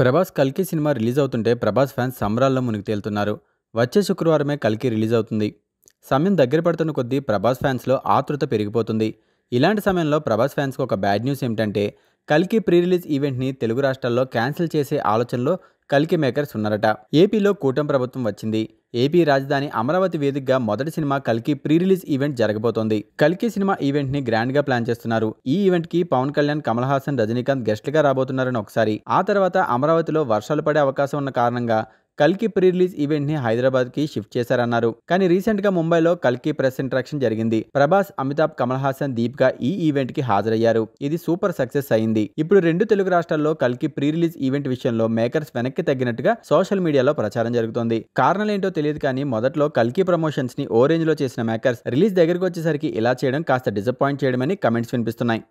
ప్రభాస్ కల్కి cinema release అవుతుంటే Prabhas fans సంబరాల్లో మునిగి తేలుతున్నారు వచ్చే శుక్రవారమే కల్కి రిలీజ్ అవుతుంది సమయం దగ్గర పడుతున్న కొద్దీ ప్రభాస్ ఫ్యాన్స్లో ఆతృత పెరిగిపోతుంది ఇలాంటి సమయంలో ప్రభాస్ ఫ్యాన్స్కి ఒక బ్యాడ్ న్యూస్ ఏమిటంటే కల్కి ప్రీ రిలీజ్ ఈవెంట్ని తెలుగు రాష్ట్రాల్లో క్యాన్సిల్ చేసే ఆలోచనలో కల్కి మేకర్స్ ఉన్నారట ఏపీలో కూటమి ప్రభుత్వం వచ్చింది ఏపీ రాజధాని అమరావతి వేదికగా మొదటి సినిమా కల్కి ప్రీ రిలీజ్ ఈవెంట్ జరగబోతోంది కల్కి సినిమా ఈవెంట్ ని గ్రాండ్ గా ప్లాన్ చేస్తున్నారు ఈ ఈవెంట్ కి పవన్ కళ్యాణ్ కమల్ హాసన్ రజనీకాంత్ గెస్ట్ గా రాబోతున్నారని ఒకసారి ఆ తర్వాత అమరావతిలో వర్షాలు పడే అవకాశం ఉన్న కారణంగా కల్కి ప్రీ రిలీజ్ ఈవెంట్ ని హైదరాబాద్ కి షిఫ్ట్ చేశారన్నారు కానీ రీసెంట్ గా ముంబైలో కల్కి ప్రెస్ ఇంట్రాక్షన్ జరిగింది ప్రభాస్ అమితాబ్ కమల్ హాసన్ దీప్ గా ఈ ఈవెంట్ కి హాజరయ్యారు ఇది సూపర్ సక్సెస్ అయింది ఇప్పుడు రెండు తెలుగు రాష్ట్రాల్లో కల్కి ప్రీ రిలీజ్ ఈవెంట్ విషయంలో మేకర్స్ వెనక్కి తగ్గినట్టుగా సోషల్ మీడియాలో ప్రచారం జరుగుతోంది ఏంటో తెలియదు కానీ మొదట్లో కల్కి ప్రమోషన్స్ ని ఓరేంజ్ లో చేసిన మేకర్స్ రిలీజ్ దగ్గరకు వచ్చేసరికి ఇలా చేయడం కాస్త డిసప్పాయింట్ చేయడమని కమెంట్స్ వినిపిస్తున్నాయి